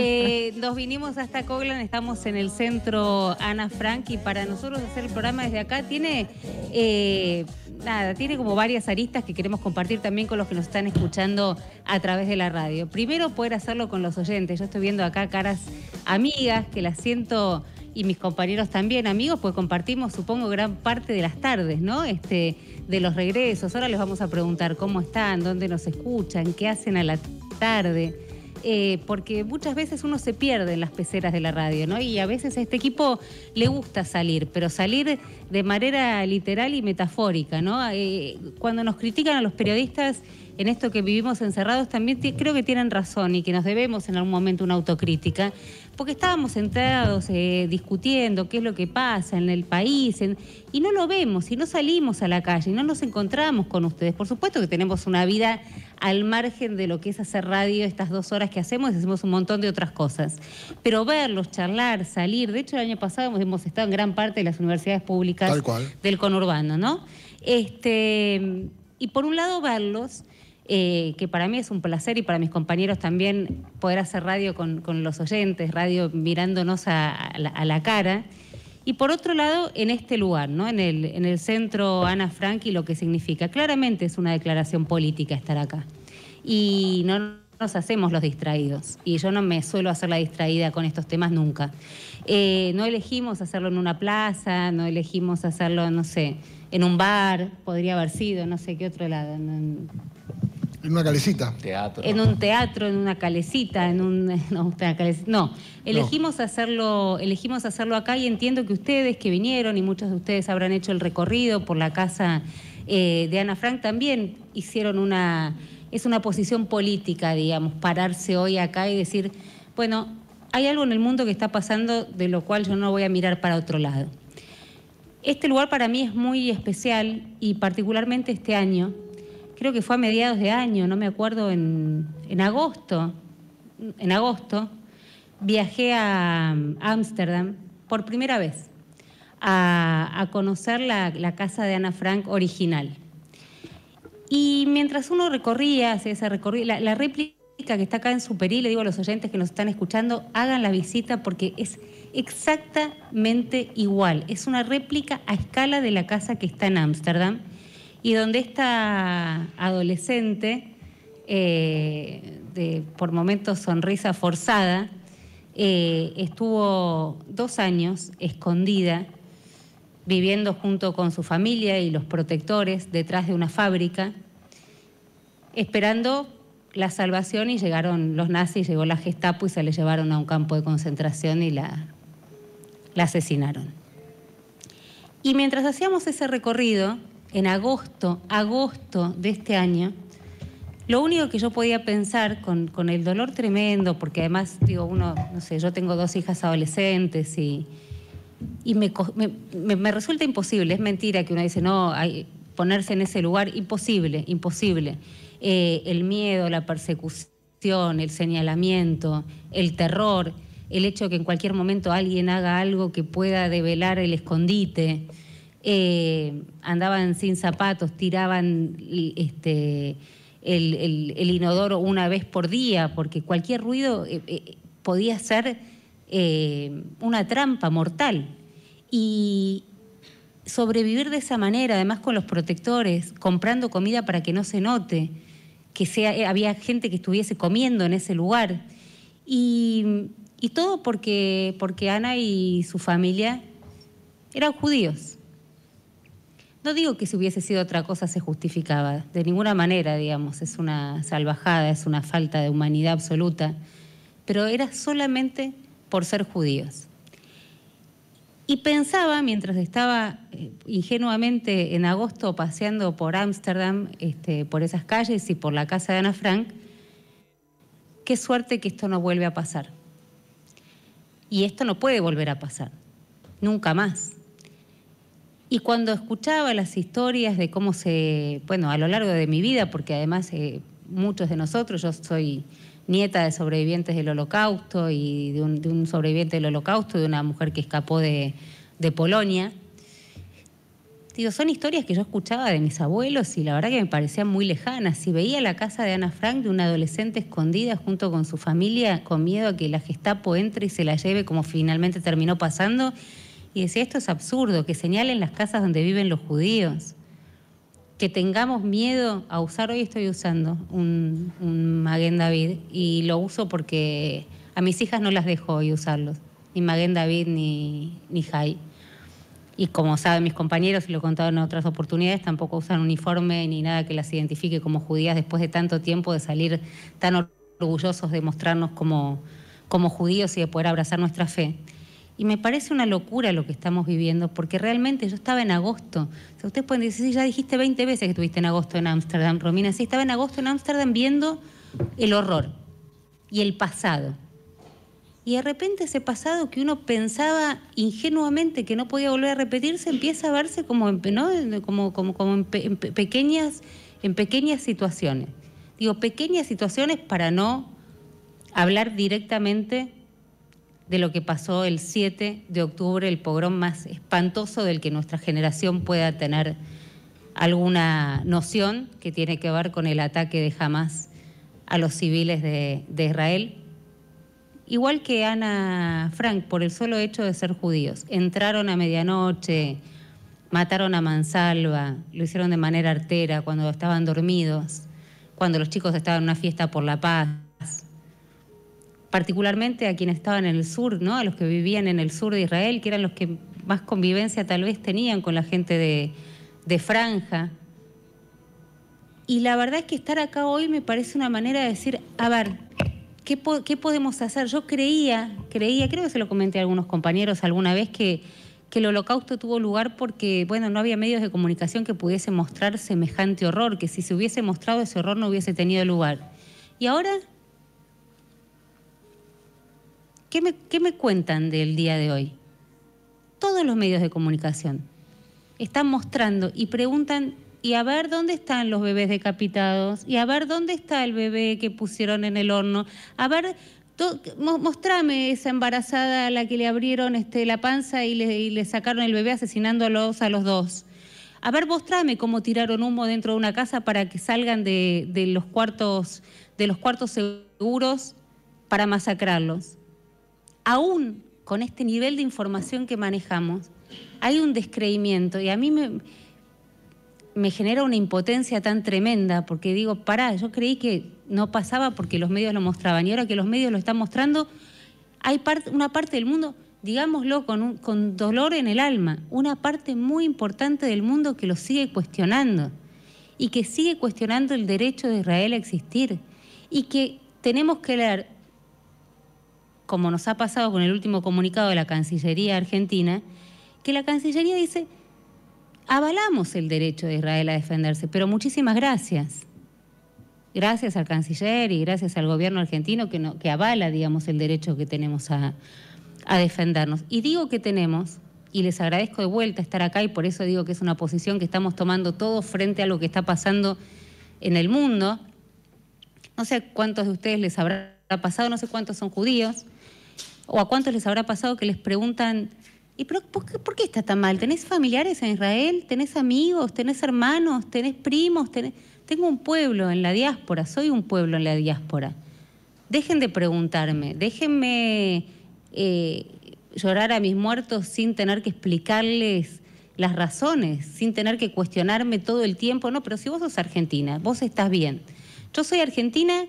Eh, nos vinimos hasta Coglan, estamos en el centro Ana Frank y para nosotros hacer el programa desde acá tiene, eh, nada, tiene como varias aristas que queremos compartir también con los que nos están escuchando a través de la radio. Primero poder hacerlo con los oyentes. Yo estoy viendo acá caras amigas que las siento y mis compañeros también amigos, pues compartimos supongo gran parte de las tardes, ¿no? Este, de los regresos. Ahora les vamos a preguntar cómo están, dónde nos escuchan, qué hacen a la tarde eh, porque muchas veces uno se pierde en las peceras de la radio, ¿no? Y a veces a este equipo le gusta salir, pero salir de manera literal y metafórica, ¿no? Eh, cuando nos critican a los periodistas en esto que vivimos encerrados, también creo que tienen razón y que nos debemos en algún momento una autocrítica, porque estábamos sentados eh, discutiendo qué es lo que pasa en el país, y no lo vemos, y no salimos a la calle, y no nos encontramos con ustedes. Por supuesto que tenemos una vida al margen de lo que es hacer radio, estas dos horas que hacemos, hacemos un montón de otras cosas. Pero verlos, charlar, salir, de hecho el año pasado hemos estado en gran parte de las universidades públicas del conurbano, ¿no? Este, y por un lado verlos eh, que para mí es un placer y para mis compañeros también poder hacer radio con, los oyentes, radio mirándonos a, la, cara. Y por otro lado, en este lugar, ¿no? en, el, en el centro Ana Frank y lo que significa. Claramente es una declaración política estar acá. Y no nos hacemos los distraídos. Y yo no me suelo hacer la distraída con estos temas nunca. Eh, no elegimos hacerlo en una plaza, no elegimos hacerlo, no sé, en un bar, podría haber sido, no sé qué otro lado. En una calecita. En un teatro, en una calecita, en un. No, Elegimos, Hacerlo, elegimos hacerlo acá y entiendo que ustedes que vinieron y muchos de ustedes habrán hecho el recorrido por la casa eh, de Ana Frank también hicieron una. Es una posición política, digamos, pararse hoy acá y decir, bueno, hay algo en el mundo que está pasando de lo cual yo no voy a mirar para otro lado. Este lugar para mí es muy especial y particularmente este año creo que fue a mediados de año, no me acuerdo, en, agosto, en agosto, viajé a Ámsterdam por primera vez a, conocer la, casa de Ana Frank original. Y mientras uno recorría, ese la, la, réplica que está acá en Superi, le digo a los oyentes que nos están escuchando, hagan la visita porque es exactamente igual. Es una réplica a escala de la casa que está en Ámsterdam y donde esta adolescente, eh, de, por momentos sonrisa forzada, eh, estuvo dos años escondida, viviendo junto con su familia y los protectores detrás de una fábrica, esperando la salvación y llegaron los nazis, llegó la Gestapo y se le llevaron a un campo de concentración y la, la asesinaron. Y mientras hacíamos ese recorrido, en agosto, agosto de este año, lo único que yo podía pensar con, el dolor tremendo, porque además, digo, uno, no sé, yo tengo dos hijas adolescentes y, y me, resulta imposible, es mentira que uno dice, no, hay, ponerse en ese lugar, imposible, imposible. Eh, el miedo, la persecución, el señalamiento, el terror, el hecho de que en cualquier momento alguien haga algo que pueda develar el escondite. Eh, andaban sin zapatos, tiraban este, el, inodoro una vez por día, porque cualquier ruido eh, eh, podía ser una trampa mortal. Y sobrevivir de esa manera, además con los protectores, comprando comida para que no se note, que había gente que estuviese comiendo en ese lugar. Y, todo porque, porque Ana y su familia eran judíos. No digo que si hubiese sido otra cosa se justificaba, de ninguna manera, digamos, es una salvajada, es una falta de humanidad absoluta, pero era solamente por ser judíos. Y pensaba, mientras estaba eh, ingenuamente en agosto paseando por Ámsterdam, este, por esas calles y por la casa de Ana Frank, qué suerte que esto no vuelve a pasar. Y esto no puede volver a pasar, nunca más. Y cuando escuchaba las historias de cómo se, bueno, a lo largo de mi vida, porque además eh, muchos de nosotros, yo soy nieta de sobrevivientes del holocausto y de un, sobreviviente del holocausto, de una mujer que escapó de, Polonia. Digo, son historias que yo escuchaba de mis abuelos y la verdad que me parecían muy lejanas. Si veía la casa de Ana Frank de una adolescente escondida junto con su familia con miedo a que la Gestapo entre y se la lleve como finalmente terminó pasando, y decía, esto es absurdo, que señalen las casas donde viven los judíos, que tengamos miedo a usar, hoy estoy usando un, un David y lo uso porque a mis hijas no las dejo hoy usarlos, ni Maguen David ni, ni Jai. Y como saben mis compañeros, y lo he contado en otras oportunidades, tampoco usan uniforme ni nada que las identifique como judías después de tanto tiempo de salir tan orgullosos de mostrarnos como, como judíos y de poder abrazar nuestra fe. Y me parece una locura lo que estamos viviendo, porque realmente yo estaba en agosto. ustedes pueden decir, sí, ya dijiste 20 veces que estuviste en agosto en Ámsterdam, Romina. Sí, estaba en agosto en Ámsterdam viendo el horror y el pasado. Y de repente ese pasado que uno pensaba ingenuamente que no podía volver a repetirse, empieza a verse como, en, pequeñas, en pequeñas situaciones. Digo, pequeñas situaciones para no hablar directamente de lo que pasó el 7 de octubre, el pogrom más espantoso del que nuestra generación pueda tener alguna noción, que tiene que ver con el ataque de jamás a los civiles de, de Israel. Igual que Ana Frank, por el solo hecho de ser judíos, entraron a medianoche, mataron a Mansalva, lo hicieron de manera artera cuando estaban dormidos, cuando los chicos estaban en una fiesta por la paz particularmente a quienes estaban en el sur, ¿no? a los que vivían en el sur de Israel, que eran los que más convivencia tal vez tenían con la gente de, Franja. Y la verdad es que estar acá hoy me parece una manera de decir, a ver, ¿qué, podemos hacer? Yo creía, creía, creo que se lo comenté a algunos compañeros alguna vez, que, que el holocausto tuvo lugar porque, bueno, no había medios de comunicación que pudiesen mostrar semejante horror, que si se hubiese mostrado ese horror no hubiese tenido lugar. Y ahora ¿Qué me, cuentan del día de hoy? Todos los medios de comunicación están mostrando y preguntan y a ver dónde están los bebés decapitados, y a ver dónde está el bebé que pusieron en el horno, a ver, mostrame esa embarazada a la que le abrieron este, la panza y le, sacaron el bebé asesinándolos a los dos. A ver, mostrame cómo tiraron humo dentro de una casa para que salgan de los cuartos seguros para masacrarlos aún con este nivel de información que manejamos, hay un descreimiento y a mí me, genera una impotencia tan tremenda, porque digo, pará, yo creí que no pasaba porque los medios lo mostraban y ahora que los medios lo están mostrando, hay una parte del mundo, digámoslo con, con dolor en el alma, una parte muy importante del mundo que lo sigue cuestionando y que sigue cuestionando el derecho de Israel a existir y que tenemos que leer como nos ha pasado con el último comunicado de la Cancillería Argentina, que la Cancillería dice, avalamos el derecho de Israel a defenderse, pero muchísimas gracias. Gracias al canciller y gracias al gobierno argentino que, no, que avala, digamos, el derecho que tenemos a, a defendernos. Y digo que tenemos, y les agradezco de vuelta estar acá y por eso digo que es una posición que estamos tomando todos frente a lo que está pasando en el mundo. No sé cuántos de ustedes les habrá pasado, no sé cuántos son judíos, o a cuántos les habrá pasado que les preguntan, ¿y por, qué, está tan mal? ¿Tenés familiares en Israel? ¿Tenés amigos? ¿Tenés hermanos? ¿Tenés primos? Tengo un pueblo en la diáspora, soy un pueblo en la diáspora. Dejen de preguntarme, déjenme eh, llorar a mis muertos sin tener que explicarles las razones, sin tener que cuestionarme todo el tiempo. No, pero si vos sos argentina, vos estás bien. Yo soy argentina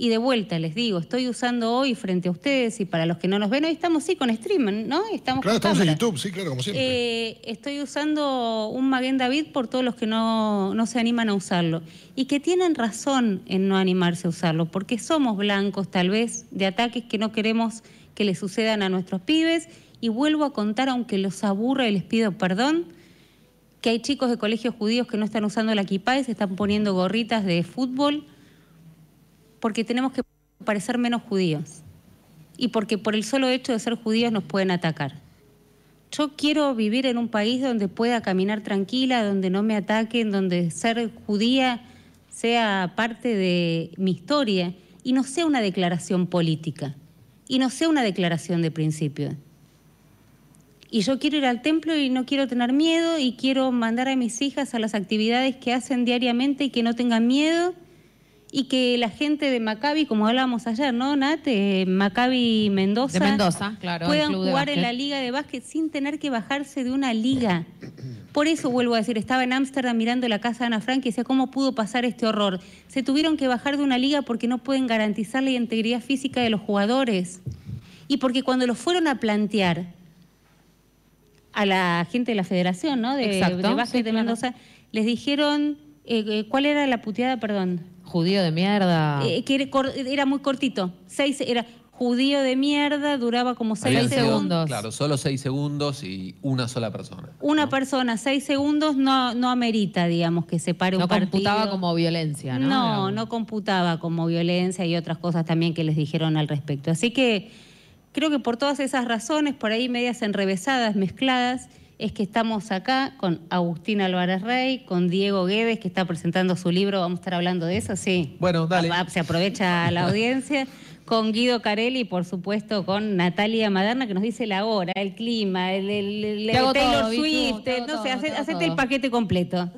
y de vuelta les digo, estoy usando hoy frente a ustedes y para los que no nos ven, hoy estamos sí con streaming, ¿no? Estamos claro, estamos en YouTube, sí, claro, como siempre. Eh, estoy usando un Maguen David por todos los que no, se animan a usarlo. Y que tienen razón en no animarse a usarlo, porque somos blancos tal vez de ataques que no queremos que le sucedan a nuestros pibes. Y vuelvo a contar, aunque los aburra y les pido perdón, que hay chicos de colegios judíos que no están usando el equipaje, se están poniendo gorritas de fútbol porque tenemos que parecer menos judíos y porque por el solo hecho de ser judíos nos pueden atacar. Yo quiero vivir en un país donde pueda caminar tranquila, donde no me ataquen, donde ser judía sea parte de mi historia y no sea una declaración política y no sea una declaración de principio. Y yo quiero ir al templo y no quiero tener miedo y quiero mandar a mis hijas a las actividades que hacen diariamente y que no tengan miedo y que la gente de Maccabi, como hablábamos ayer, ¿no, Nat? Eh, Maccabi Mendoza, Mendoza claro, puedan jugar en la liga de básquet sin tener que bajarse de una liga. Por eso vuelvo a decir, estaba en Ámsterdam mirando la casa de Ana Frank y decía, ¿cómo pudo pasar este horror? Se tuvieron que bajar de una liga porque no pueden garantizar la integridad física de los jugadores. Y porque cuando los fueron a plantear a la gente de la federación, ¿no? De, básquet de Mendoza, les dijeron, eh, eh, ¿cuál era la puteada, perdón? Judío de mierda. Eh, era, muy cortito. Seis, era judío de mierda, duraba como seis segundos. claro, solo seis segundos y una sola persona. Una persona, seis segundos no, no amerita, digamos, que se pare un partido. No computaba como violencia, ¿no? No, no computaba como violencia y otras cosas también que les dijeron al respecto. Así que creo que por todas esas razones, por ahí medias enrevesadas, mezcladas, es que estamos acá con Agustín Álvarez Rey, con Diego Guedes, que está presentando su libro. Vamos a estar hablando de eso, sí. Bueno, dale. Ah, se aprovecha la audiencia. Con Guido Carelli, por supuesto, con Natalia Maderna, que nos dice la hora, el clima, el, Taylor Swift. Eh, no sé, el paquete completo.